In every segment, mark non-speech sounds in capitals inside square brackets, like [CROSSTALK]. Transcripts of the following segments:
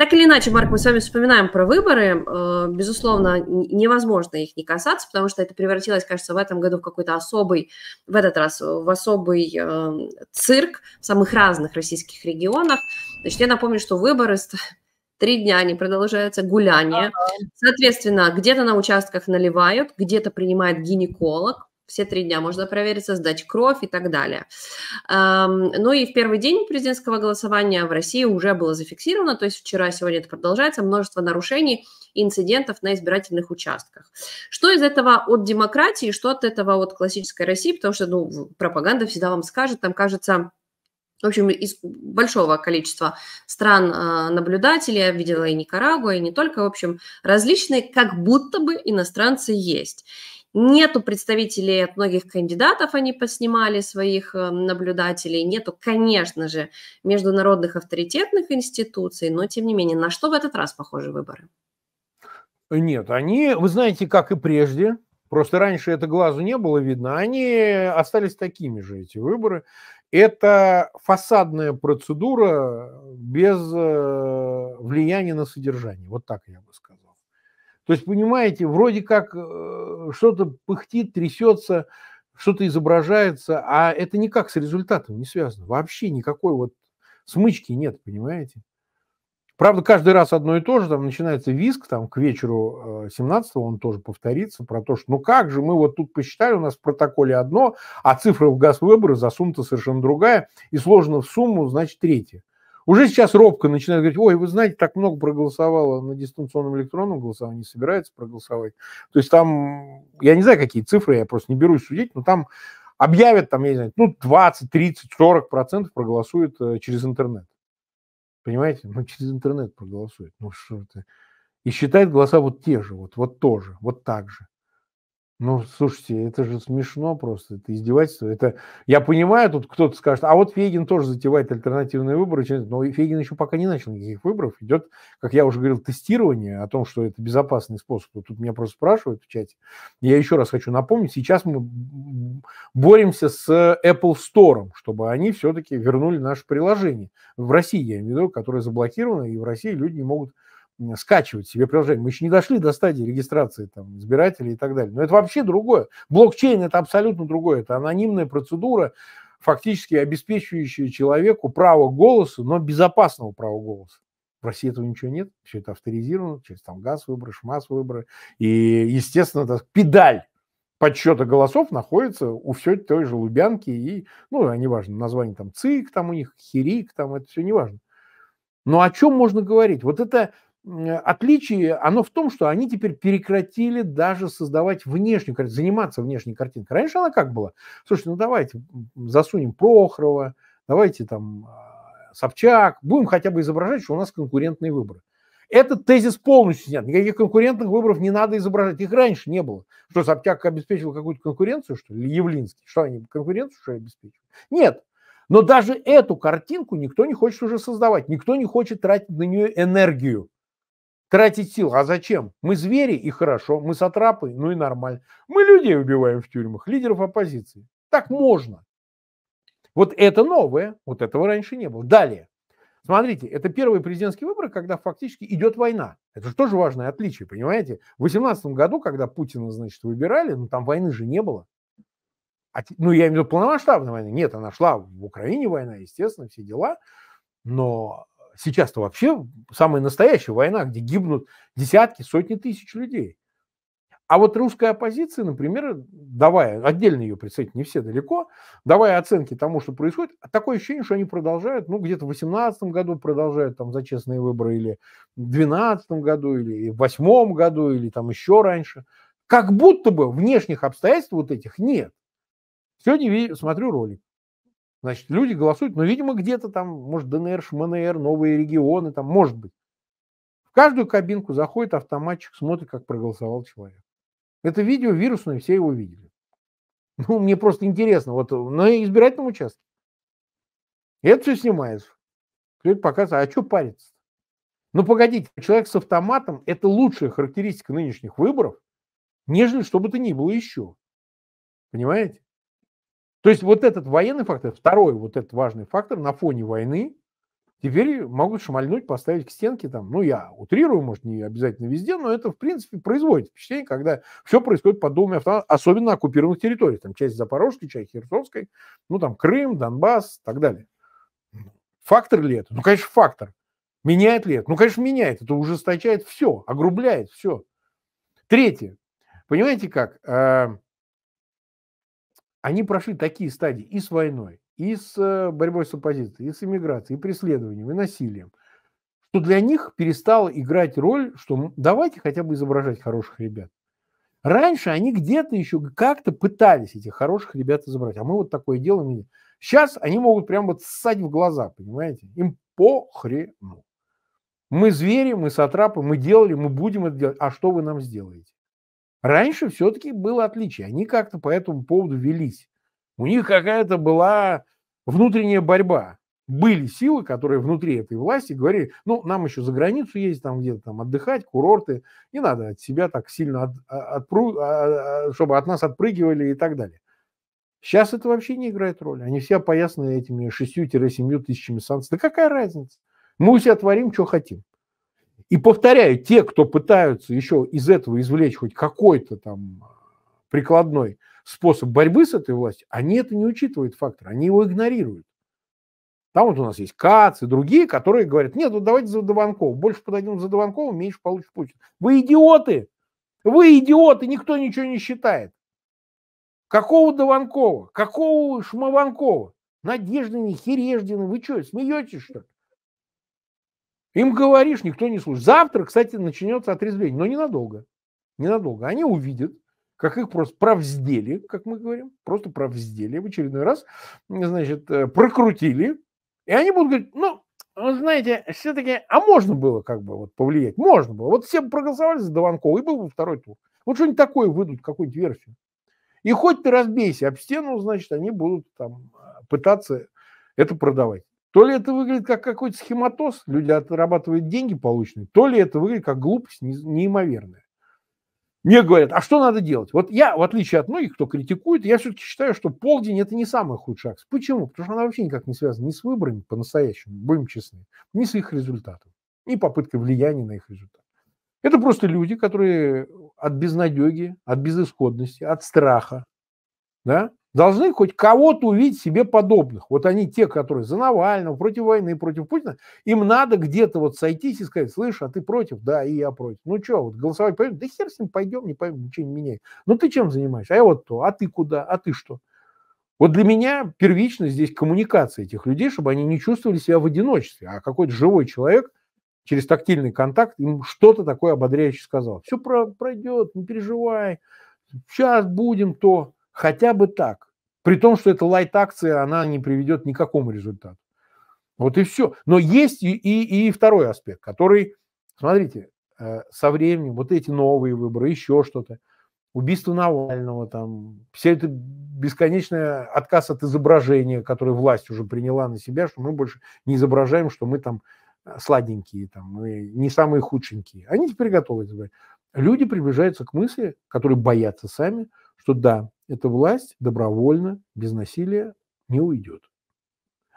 Так или иначе, Марк, мы с вами вспоминаем про выборы. Э, безусловно, невозможно их не касаться, потому что это превратилось, кажется, в этом году в какой-то особый, в этот раз э, в особый э, цирк в самых разных российских регионах. Значит, я напомню, что выборы три дня они продолжаются, гуляние. Соответственно, где-то на участках наливают, где-то принимает гинеколог, все три дня можно провериться, сдать кровь и так далее. Ну и в первый день президентского голосования в России уже было зафиксировано, то есть вчера, сегодня это продолжается, множество нарушений и инцидентов на избирательных участках. Что из этого от демократии, что от этого от классической России, потому что ну, пропаганда всегда вам скажет, там кажется, в общем, из большого количества стран а, наблюдателей, я видела и Никарагуа, и не только, в общем, различные как будто бы иностранцы есть. Нету представителей от многих кандидатов, они поснимали своих э, наблюдателей. Нету, конечно же, международных авторитетных институций, но тем не менее, на что в этот раз похожи выборы? Нет, они, вы знаете, как и прежде, просто раньше это глазу не было видно, они остались такими же, эти выборы. Это фасадная процедура без э, влияния на содержание, вот так я бы сказал. То есть, понимаете, вроде как э, что-то пыхтит, трясется, что-то изображается, а это никак с результатом не связано. Вообще никакой вот смычки нет, понимаете? Правда, каждый раз одно и то же, там начинается виск, там к вечеру 17-го э, он тоже повторится про то, что ну как же, мы вот тут посчитали, у нас в протоколе одно, а цифра в газ выбора засунута совершенно другая, и сложена в сумму, значит, третья. Уже сейчас робко начинают говорить, ой, вы знаете, так много проголосовало на дистанционном электронном голосовании, собирается проголосовать. То есть там, я не знаю, какие цифры, я просто не берусь судить, но там объявят, там, я не знаю, ну, 20, 30, 40 процентов проголосуют э, через интернет. Понимаете? Ну, через интернет проголосует. Ну, что это? И считает голоса вот те же, вот, вот тоже, вот так же. Ну, слушайте, это же смешно просто, это издевательство. Это я понимаю, тут кто-то скажет, а вот Фегин тоже затевает альтернативные выборы, но ну, Фегин еще пока не начал никаких выборов. Идет, как я уже говорил, тестирование о том, что это безопасный способ. Тут меня просто спрашивают в чате. Я еще раз хочу напомнить, сейчас мы боремся с Apple Store, чтобы они все-таки вернули наше приложение. В России, я имею в виду, которое заблокировано, и в России люди не могут скачивать себе приложение. Мы еще не дошли до стадии регистрации там, избирателей и так далее. Но это вообще другое. Блокчейн – это абсолютно другое. Это анонимная процедура, фактически обеспечивающая человеку право голоса, но безопасного права голоса. В России этого ничего нет, все это авторизировано через там газ выборы, шмаз выборы. И, естественно, так, педаль подсчета голосов находится у все той же Лубянки и, ну, неважно, название там ЦИК, там у них Хирик, там это все неважно. Но о чем можно говорить? Вот это Э, отличие, оно в том, что они теперь прекратили даже создавать внешнюю картинку, заниматься внешней картинкой. Раньше она как была? Слушайте, ну давайте засунем Прохорова, давайте там а, Собчак, будем хотя бы изображать, что у нас конкурентные выборы. Этот тезис полностью снят. Никаких конкурентных выборов не надо изображать. Их раньше не было. Что, Собчак обеспечивал какую-то конкуренцию, что ли? Явлинский. Что они, конкуренцию, что ли, обеспечили? Нет. Но даже эту картинку никто не хочет уже создавать. Никто не хочет тратить на нее энергию тратить сил. А зачем? Мы звери, и хорошо. Мы сатрапы, ну и нормально. Мы людей убиваем в тюрьмах, лидеров оппозиции. Так можно. Вот это новое, вот этого раньше не было. Далее. Смотрите, это первый президентский выбор, когда фактически идет война. Это же тоже важное отличие, понимаете? В 2018 году, когда Путина, значит, выбирали, ну там войны же не было. А, ну, я имею в виду полномасштабной войны. Нет, она шла в Украине война, естественно, все дела. Но сейчас-то вообще самая настоящая война, где гибнут десятки, сотни тысяч людей. А вот русская оппозиция, например, давая, отдельно ее представить, не все далеко, давая оценки тому, что происходит, а такое ощущение, что они продолжают, ну, где-то в 2018 году продолжают там за честные выборы, или в 2012 году, или в 2008 году, или там еще раньше. Как будто бы внешних обстоятельств вот этих нет. Сегодня смотрю ролик Значит, люди голосуют, но, ну, видимо, где-то там, может, ДНР, ШМНР, новые регионы, там, может быть. В каждую кабинку заходит автоматчик, смотрит, как проголосовал человек. Это видео вирусное, все его видели. [LAUGHS] Ну, мне просто интересно, вот э, на избирательном участке. это все снимается. Все это показывает. А что париться? Ну, погодите, человек с автоматом – это лучшая характеристика нынешних выборов, нежели что бы то ни было еще. Понимаете? То есть вот этот военный фактор, второй вот этот важный фактор на фоне войны, теперь могут шмальнуть, поставить к стенке там, ну, я утрирую, может, не обязательно везде, но это, в принципе, производит впечатление, когда все происходит под домами автономии, особенно оккупированных территорий, там, часть Запорожской, часть Херсонской, ну, там, Крым, Донбасс и так далее. Фактор ли это? Ну, конечно, фактор. Меняет ли это? Ну, конечно, меняет. Это ужесточает все, огрубляет все. Третье. Понимаете как? Э, они прошли такие стадии и с войной, и с э, борьбой с оппозицией, и с иммиграцией, и преследованием, и насилием, что для них перестала играть роль, что давайте хотя бы изображать хороших ребят. Раньше они где-то еще как-то пытались этих хороших ребят изобрать, а мы вот такое делаем. Сейчас они могут прям вот ссать в глаза, понимаете? Им похрену. Мы звери, мы сатрапы, мы делали, мы будем это делать. А что вы нам сделаете? Раньше все-таки было отличие. Они как-то по этому поводу велись. У них какая-то была внутренняя борьба. Были силы, которые внутри этой власти говорили, ну, нам еще за границу ездить, там где-то там отдыхать, курорты, не надо от себя так сильно, от, а, отпру, а, а, чтобы от нас отпрыгивали и так далее. Сейчас это вообще не играет роли. Они все поясны этими 6-7 тысячами санкций. Да какая разница? Мы у себя творим, что хотим. И повторяю, те, кто пытаются еще из этого извлечь хоть какой-то там э, прикладной способ борьбы с этой властью, они это не учитывают фактор, они его игнорируют. Там вот у нас есть КАЦ и другие, которые говорят, нет, вот давайте за Дованкова, больше подойдем за Дованкова, меньше получит Путин. Вы идиоты! Вы идиоты, никто ничего не считает. Какого Дованкова? Какого Шмаванкова? Надеждины, Хереждины, вы что, смеетесь, что ли? Им говоришь, никто не слушает. Завтра, кстати, начнется отрезвление, но ненадолго. Ненадолго. Они увидят, как их просто провздели, как мы говорим, просто провздели в очередной раз, значит, э, прокрутили, и они будут говорить, ну, вы знаете, все-таки, а можно было как бы вот повлиять? Можно было. Вот все проголосовали за Дованкова, и был бы второй тур. Вот что-нибудь такое выйдут, какую-нибудь версию. И хоть ты разбейся об стену, значит, они будут там э, пытаться это продавать. То ли это выглядит как какой-то схематоз, люди отрабатывают деньги полученные, то ли это выглядит как глупость неимоверная. Мне говорят, а что надо делать? Вот я, в отличие от многих, кто критикует, я все-таки считаю, что полдень – это не самый худший акция. Почему? Потому что она вообще никак не связана ни с выборами по-настоящему, будем честны, ни с их результатом, ни попыткой влияния на их результат. Это просто люди, которые от безнадеги, от безысходности, от страха, да, должны хоть кого-то увидеть себе подобных. Вот они те, которые за Навального, против войны, против Путина, им надо где-то вот сойтись и сказать, слышь, а ты против? Да, и я против. Ну что, вот голосовать пойдем? Да хер с ним, пойдем, не пойдем, ничего не меняй. Ну ты чем занимаешься? А я вот то, а ты куда, а ты что? Вот для меня первично здесь коммуникация этих людей, чтобы они не чувствовали себя в одиночестве, а какой-то живой человек через тактильный контакт им что-то такое ободряющее сказал. Все пройдет, не переживай, сейчас будем то. Хотя бы так. При том, что эта лайт-акция, она не приведет ни к какому результату. Вот и все. Но есть и, и, и второй аспект, который, смотрите, э, со временем, вот эти новые выборы, еще что-то, убийство Навального, там, все это бесконечный отказ от изображения, которое власть уже приняла на себя, что мы больше не изображаем, что мы там э, сладенькие, там, мы не самые худшенькие. Они теперь готовы изображать. Люди приближаются к мысли, которые боятся сами, что да, эта власть добровольно, без насилия не уйдет.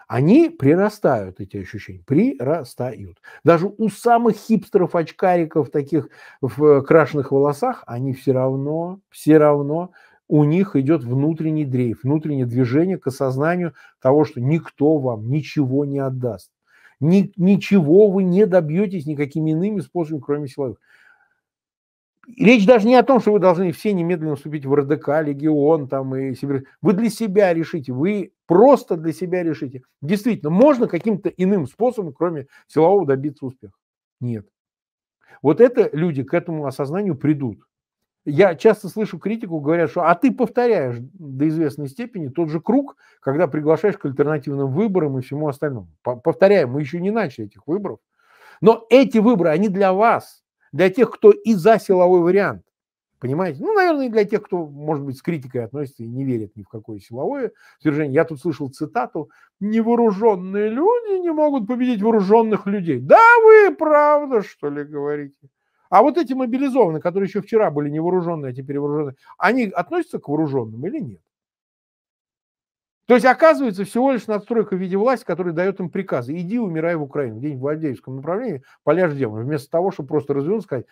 Они прирастают, эти ощущения, прирастают. Даже у самых хипстеров, очкариков, таких в крашенных волосах, они все равно, все равно у них идет внутренний дрейф, внутреннее движение к осознанию того, что никто вам ничего не отдаст. Ни, ничего вы не добьетесь никакими иными способами, кроме силовых. Речь даже не о том, что вы должны все немедленно вступить в РДК, Легион там и Сибирь. Вы для себя решите, вы просто для себя решите. Действительно, можно каким-то иным способом, кроме силового, добиться успеха? Нет. Вот это люди к этому осознанию придут. Я часто слышу критику, говорят, что а ты повторяешь до известной степени тот же круг, когда приглашаешь к альтернативным выборам и всему остальному. Повторяем, мы еще не начали этих выборов. Но эти выборы, они для вас – для тех, кто и за силовой вариант. Понимаете? Ну, наверное, и для тех, кто, может быть, с критикой относится и не верит ни в какое силовое свержение. Я тут слышал цитату «Невооруженные люди не могут победить вооруженных людей». Да вы правда, что ли, говорите? А вот эти мобилизованные, которые еще вчера были невооруженные, а теперь вооруженные, они относятся к вооруженным или нет? То есть, оказывается, всего лишь надстройка в виде власти, которая дает им приказы. Иди, умирай в Украину, где-нибудь в Владеевском направлении, поляжь демон. Вместо того, чтобы просто развернуться сказать,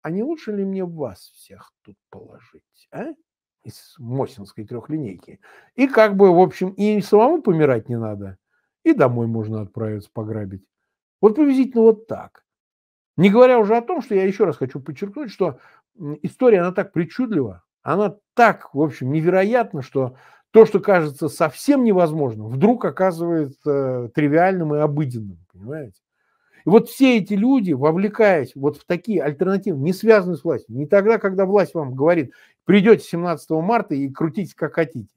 а не лучше ли мне вас всех тут положить, а? Из Мосинской трехлинейки. И как бы, в общем, и самому помирать не надо, и домой можно отправиться пограбить. Вот приблизительно вот так. Не говоря уже о том, что я еще раз хочу подчеркнуть, что история, она так причудлива, она так, в общем, невероятна, что то, что кажется совсем невозможным, вдруг оказывается тривиальным и обыденным, понимаете? И вот все эти люди, вовлекаясь вот в такие альтернативы, не связанные с властью, не тогда, когда власть вам говорит, придете 17 марта и крутите как хотите,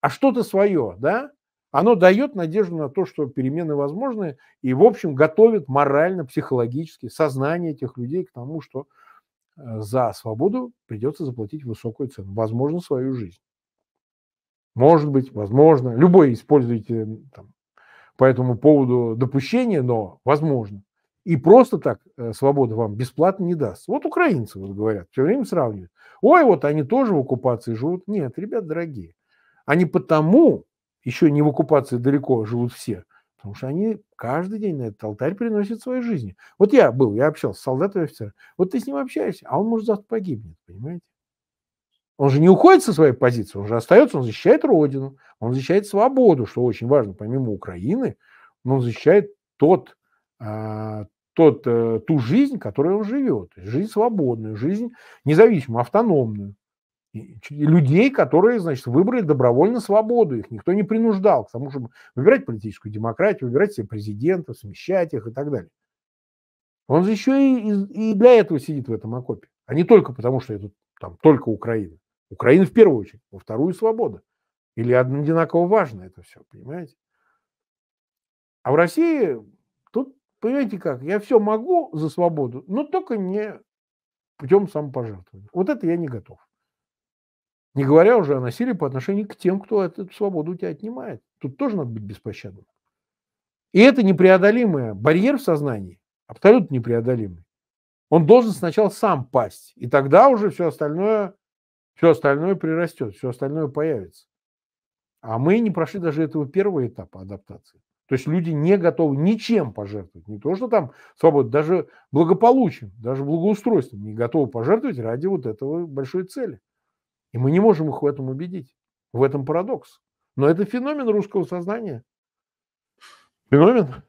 а что-то свое, да, оно дает надежду на то, что перемены возможны, и, в общем, готовит морально, психологически сознание этих людей к тому, что э, за свободу придется заплатить высокую цену, возможно, свою жизнь. Может быть, возможно. Любой используйте там, по этому поводу допущение, но возможно. И просто так э, свобода вам бесплатно не даст. Вот украинцы вот говорят, все время сравнивают. Ой, вот они тоже в оккупации живут. Нет, ребят, дорогие, они потому еще не в оккупации далеко живут все, потому что они каждый день на этот алтарь приносят свои жизни. Вот я был, я общался с солдатом и офицером. Вот ты с ним общаешься, а он, может, завтра погибнет, понимаете? Он же не уходит со своей позиции, он же остается, он защищает Родину, он защищает свободу, что очень важно, помимо Украины, но он защищает тот, а, тот, э, ту жизнь, которой он живет, жизнь свободную, жизнь независимую, автономную. И людей, которые, значит, выбрали добровольно свободу, их никто не принуждал к тому, чтобы выбирать политическую демократию, выбирать себе президентов, смещать их и так далее. Он же еще и, и для этого сидит в этом окопе, а не только потому, что это там только Украина. Украина в первую очередь, во вторую – свобода. Или одинаково важно это все, понимаете? А в России тут, понимаете как, я все могу за свободу, но только не путем самопожертвования. Вот это я не готов. Не говоря уже о насилии по отношению к тем, кто эту свободу у тебя отнимает. Тут тоже надо быть беспощадным. И это непреодолимый барьер в сознании, абсолютно непреодолимый. Он должен сначала сам пасть, и тогда уже все остальное все остальное прирастет, все остальное появится. А мы не прошли даже этого первого этапа адаптации. То есть люди не готовы ничем пожертвовать. Не то, что там свобода, даже благополучием, даже благоустройством не готовы пожертвовать ради вот этого большой цели. И мы не можем их в этом убедить. В этом парадокс. Но это феномен русского сознания. Феномен.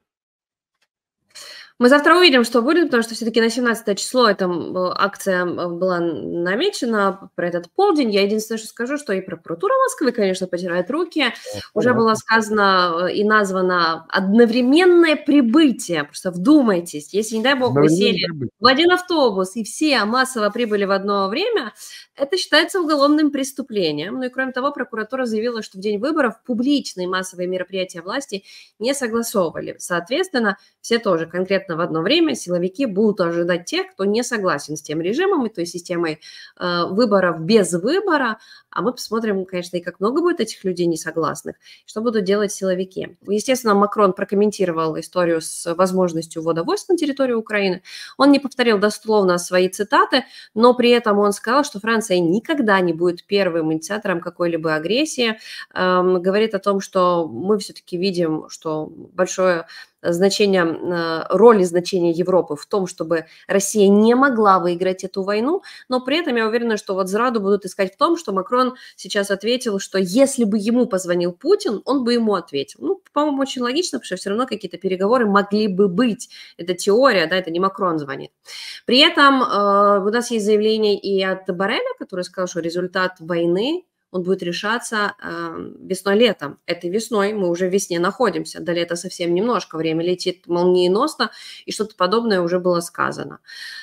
Мы завтра увидим, что будет, потому что все-таки на 17 число эта э, акция э, была намечена про этот полдень. Я единственное, что скажу, что и прокуратура Москвы, конечно, потирает руки. Да, Уже да. было сказано э, и названо одновременное прибытие. Просто вдумайтесь, если, не дай бог, вы сели в один автобус и все массово прибыли в одно время, это считается уголовным преступлением. Ну и кроме того, прокуратура заявила, что в день выборов публичные массовые мероприятия власти не согласовывали. Соответственно, все тоже конкретно Примерно в одно время силовики будут ожидать тех, кто не согласен с тем режимом и той системой э, выборов без выбора. А мы посмотрим, конечно, и как много будет этих людей несогласных, что будут делать силовики. Естественно, Макрон прокомментировал историю с возможностью ввода войск на территорию Украины. Он не повторил дословно свои цитаты, но при этом он сказал, что Франция никогда не будет первым инициатором какой-либо агрессии. Эм, говорит о том, что мы все-таки видим, что большое значения, э, роли значения Европы в том, чтобы Россия не могла выиграть эту войну, но при этом я уверена, что вот зраду будут искать в том, что Макрон сейчас ответил, что если бы ему позвонил Путин, он бы ему ответил. Ну, по-моему, очень логично, потому что все равно какие-то переговоры могли бы быть. Это теория, да, это не Макрон звонит. При этом э, у нас есть заявление и от Барреля, который сказал, что результат войны он будет решаться э, весной-летом. Этой весной мы уже в весне находимся, до лета совсем немножко, время летит молниеносно, и что-то подобное уже было сказано.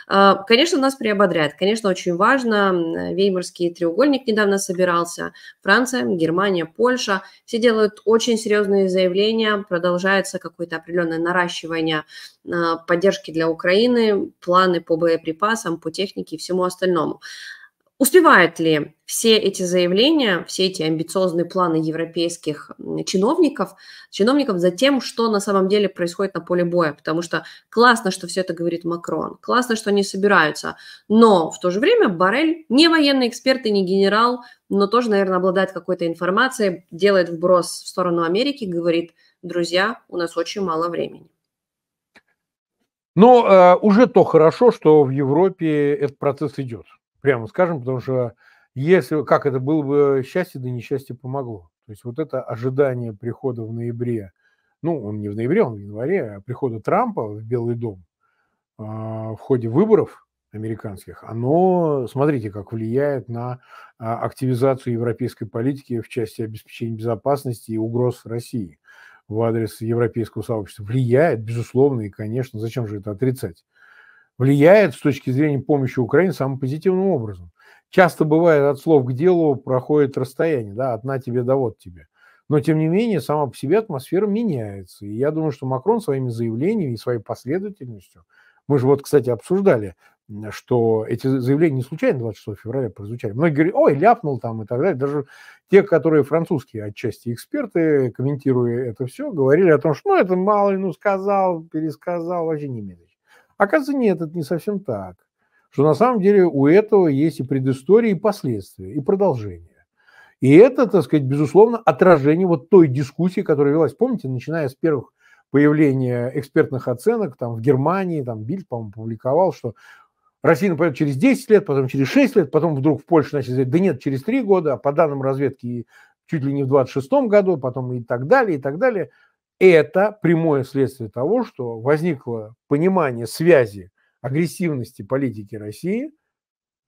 Э, конечно, нас приободряет, конечно, очень важно, э, Веймарский треугольник недавно собирался, Франция, Германия, Польша, все делают очень серьезные заявления, продолжается какое-то определенное наращивание э, поддержки для Украины, планы по боеприпасам, по технике и всему остальному. Успевают ли все эти заявления, все эти амбициозные планы европейских чиновников, чиновников за тем, что на самом деле происходит на поле боя? Потому что классно, что все это говорит Макрон, классно, что они собираются, но в то же время Барель не военный эксперт и не генерал, но тоже, наверное, обладает какой-то информацией, делает вброс в сторону Америки, говорит, друзья, у нас очень мало времени. Но ну, э, уже то хорошо, что в Европе этот процесс идет прямо скажем, потому что если, как это было бы счастье, да несчастье помогло. То есть вот это ожидание прихода в ноябре, ну, он не в ноябре, он в январе, а прихода Трампа в Белый дом э, в ходе выборов американских, оно, смотрите, как влияет на э, активизацию европейской политики в части обеспечения безопасности и угроз России в адрес европейского сообщества. Влияет, безусловно, и, конечно, зачем же это отрицать? влияет с точки зрения помощи Украине самым позитивным образом. Часто бывает от слов к делу проходит расстояние, да, одна тебе да вот тебе. Но, тем не менее, сама по себе атмосфера меняется. И я думаю, что Макрон своими заявлениями и своей последовательностью, мы же вот, кстати, обсуждали, что эти заявления не случайно 26 февраля прозвучали. Многие говорят, ой, ляпнул там и так далее. Даже те, которые французские отчасти эксперты, комментируя это все, говорили о том, что ну, это мало, ну, сказал, пересказал, вообще не имеет Оказывается, нет, это не совсем так. Что на самом деле у этого есть и предыстория, и последствия, и продолжение. И это, так сказать, безусловно, отражение вот той дискуссии, которая велась, помните, начиная с первых появления экспертных оценок, там в Германии, там Бильд, по-моему, публиковал, что Россия, например, через 10 лет, потом через 6 лет, потом вдруг в Польше начали говорить, да нет, через 3 года, а по данным разведки чуть ли не в 26 году, потом и так далее, и так далее. Это прямое следствие того, что возникло понимание связи агрессивности политики России,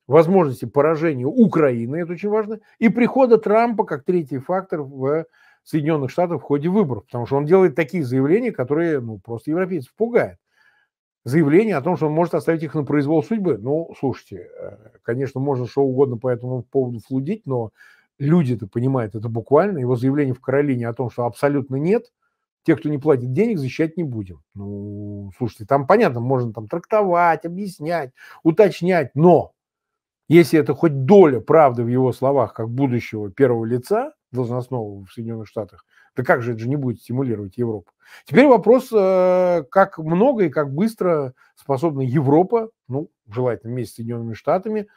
возможности поражения Украины, это очень важно, и прихода Трампа как третий фактор в Соединенных Штатах в ходе выборов, потому что он делает такие заявления, которые ну, просто европейцев пугают. Заявление о том, что он может оставить их на произвол судьбы. Ну, слушайте, э, конечно, можно что угодно по этому поводу флудить, но люди-то понимают это буквально. Его заявление в Каролине о том, что абсолютно нет, тех, кто не платит денег, защищать не будем. Ну, слушайте, там понятно, можно там трактовать, объяснять, уточнять, но если это хоть доля правды в его словах, как будущего первого лица должностного в Соединенных Штатах, да как же это же не будет стимулировать Европу? Теперь вопрос, э, как много и как быстро способна Европа, ну, желательно вместе с Соединенными Штатами,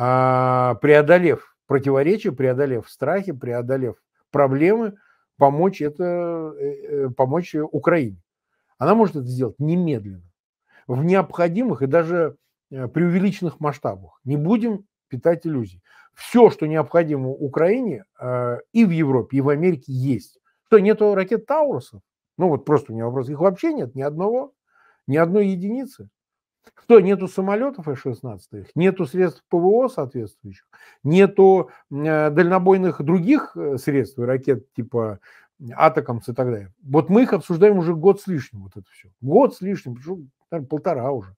а, преодолев противоречия, преодолев страхи, преодолев проблемы, помочь, это, э, э, помочь Украине. Она может это сделать немедленно, в необходимых и даже э, преувеличенных масштабах. Не будем питать иллюзий. Все, что необходимо Украине и в Европе, и в Америке есть. Что, нету ракет Таурусов? Ну вот просто у меня вопрос. Их вообще нет ни одного, ни одной единицы. Что, нету самолетов F-16, нету средств ПВО соответствующих, нету э, дальнобойных других э, средств, ракет типа Атакамс и так далее. Вот мы их обсуждаем уже год с лишним, вот это все. Год с лишним, наверное, полтора уже.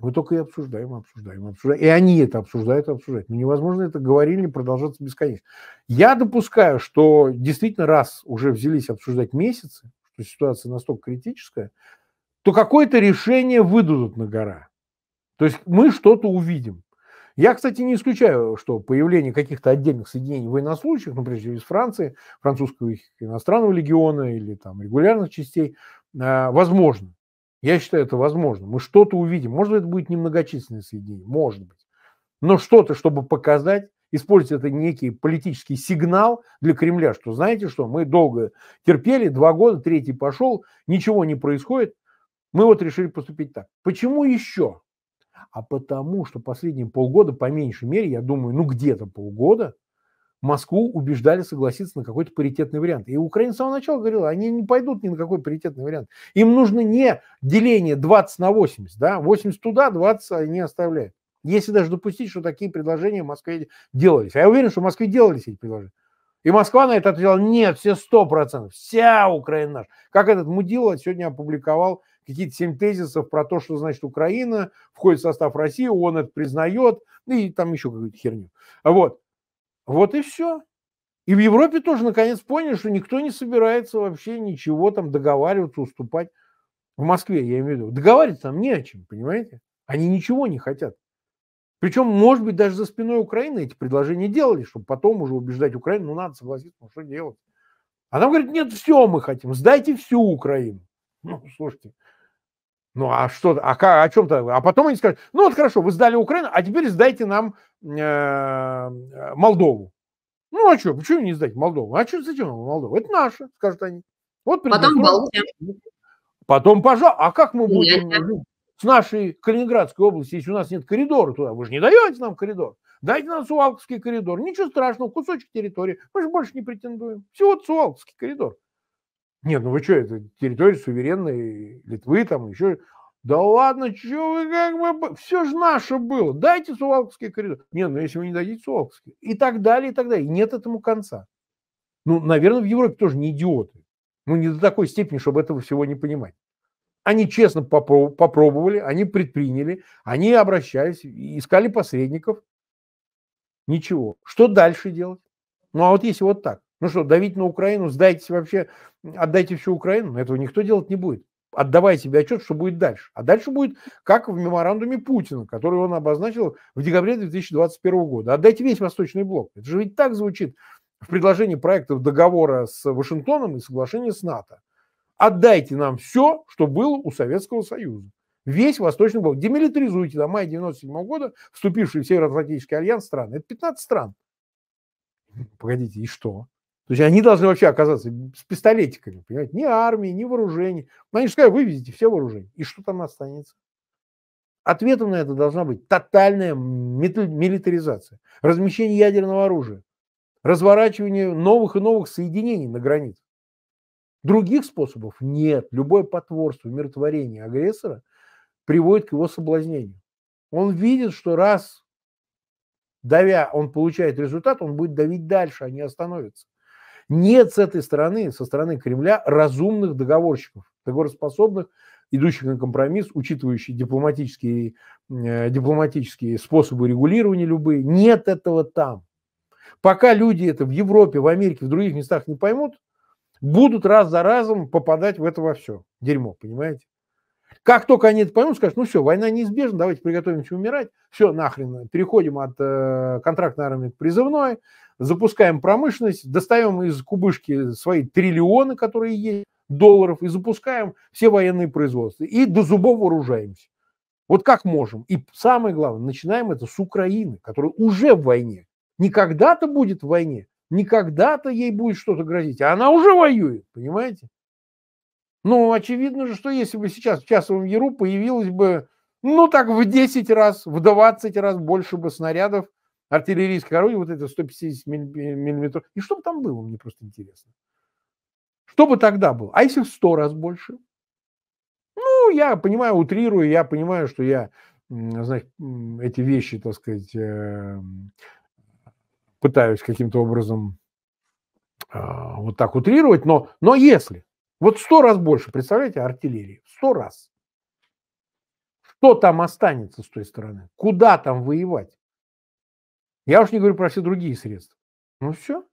Мы только и обсуждаем, обсуждаем, обсуждаем. И они это обсуждают, обсуждают. Но ну, невозможно это говорили продолжаться бесконечно. Я допускаю, что действительно раз уже взялись обсуждать месяцы, что ситуация настолько критическая, то какое-то решение выдадут на гора. То есть мы что-то увидим. Я, кстати, не исключаю, что появление каких-то отдельных соединений военнослужащих, ну, прежде всего из Франции, французского иностранного легиона или там регулярных частей, а, возможно. Я считаю, это возможно. Мы что-то увидим. Может, это будет немногочисленное соединение, может быть. Но что-то, чтобы показать, использовать это некий политический сигнал для Кремля, что знаете что, мы долго терпели, два года, третий пошел, ничего не происходит, мы вот решили поступить так. Почему еще? А потому что последние полгода, по меньшей мере, я думаю, ну где-то полгода, Москву убеждали согласиться на какой-то паритетный вариант. И Украина с самого начала говорила, они не пойдут ни на какой паритетный вариант. Им нужно не деление 20 на 80, да, 80 туда, 20 они оставляют. Если даже допустить, что такие предложения в Москве делались. А я уверен, что в Москве делались эти предложения. И Москва на это ответила, нет, все 100%, вся Украина наша. Как этот мудила сегодня опубликовал какие-то семь тезисов про то, что, значит, Украина входит в состав России, он это признает, ну и там еще какую-то херню. Вот. Вот и все. И в Европе тоже наконец поняли, что никто не собирается вообще ничего там договариваться, уступать. В Москве, я имею в виду. Договариваться там не о чем, понимаете? Они ничего не хотят. Причем, может быть, даже за спиной Украины эти предложения делали, чтобы потом уже убеждать Украину, ну надо согласиться, ну что делать. А там говорят, нет, все мы хотим, сдайте всю Украину. Ну, слушайте, ну а что, а как, о чем-то, а потом они скажут, ну вот хорошо, вы сдали Украину, а теперь сдайте нам э, Молдову. Ну а что, почему не сдать Молдову? А что, зачем нам Молдову? Это наша, скажут они. Вот Потом Балтия. Потом, пожалуйста, а как мы будем э, с нашей Калининградской области, если у нас нет коридора туда? Вы же не даете нам коридор. Дайте нам Сувалковский коридор. Ничего страшного, кусочек территории. Мы же больше не претендуем. Всего Сувалковский коридор. Нет, ну вы что, это территория суверенной Литвы, там еще... Да ладно, что вы как бы... Все же наше было. Дайте Сувалковский коридор. Нет, ну если вы не дадите Сувалковский. И так далее, и так далее. И нет этому конца. Ну, наверное, в Европе тоже не идиоты. Ну, не до такой степени, чтобы этого всего не понимать. Они честно попробовали, они предприняли, они обращались, искали посредников. Ничего. Что дальше делать? Ну, а вот если вот так. Ну что, давить на Украину, сдайтесь вообще, отдайте всю Украину, этого никто делать не будет. Отдавай себе отчет, что будет дальше. А дальше будет, как в меморандуме Путина, который он обозначил в декабре 2021 года. Отдайте весь Восточный блок. Это же ведь так звучит в предложении проекта договора с Вашингтоном и соглашения с НАТО. Отдайте нам все, что было у Советского Союза. Весь Восточный блок. Демилитаризуйте до мая 97 года вступивший в Североатлантический альянс страны. Это 15 стран. Погодите, и что? То есть они должны вообще оказаться с пистолетиками, понимаете? Ни армии, ни вооружений. Но ну, они же сказали, вывезите все вооружение. И что там останется? Ответом на это должна быть тотальная милитаризация, размещение ядерного оружия, разворачивание новых и новых соединений на границе. Других способов нет. Любое потворство, умиротворение агрессора приводит к его соблазнению. Он видит, что раз давя он получает результат, он будет давить дальше, а не остановится. Нет с этой стороны, со стороны Кремля, разумных договорщиков, договороспособных, идущих на компромисс, учитывающих дипломатические, э, дипломатические способы регулирования любые. Нет этого там. Пока люди это в Европе, в Америке, в других местах не поймут, будут раз за разом попадать в это во все. Дерьмо, понимаете? Как только они это поймут, скажут, ну все, война неизбежна, давайте приготовимся умирать, все, нахрен, переходим от э, контрактной армии к призывной, запускаем промышленность, достаем из кубышки свои триллионы, которые есть, долларов, и запускаем все военные производства, и до зубов вооружаемся. Вот как можем. И самое главное, начинаем это с Украины, которая уже в войне. никогда когда-то будет в войне, никогда то ей будет что-то грозить, а она уже воюет, понимаете? Ну, очевидно же, что если бы сейчас в часовом яру появилось бы, ну, так в 10 раз, в 20 раз больше бы снарядов артиллерийской орудия, вот это 150 э, миллиметров. И что бы там было, мне просто интересно. Что бы тогда было? А если в 100 раз больше? Ну, я понимаю, утрирую, я понимаю, что я, значит, эти вещи, так сказать, э, пытаюсь каким-то образом а, вот так утрировать, но, но если, вот сто раз больше, представляете, артиллерии. Сто раз. Что там останется с той стороны? Куда там воевать? Я уж не говорю про все другие средства. Ну все.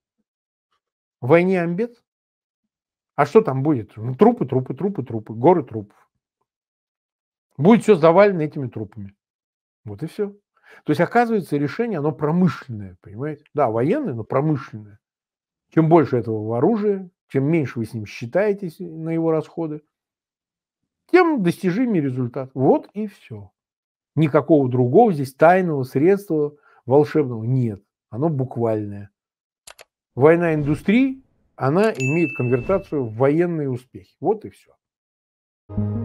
В войне амбет. А что там будет? Ну, трупы, трупы, трупы, трупы, горы трупов. Будет все завалено этими трупами. Вот и все. То есть, оказывается, решение, оно промышленное, понимаете? Да, военное, но промышленное. Чем больше этого в чем меньше вы с ним считаетесь на его расходы, тем достижимый результат. Вот и все. Никакого другого здесь тайного средства волшебного нет. Оно буквальное. Война индустрии, она имеет конвертацию в военные успехи. Вот и все. thank you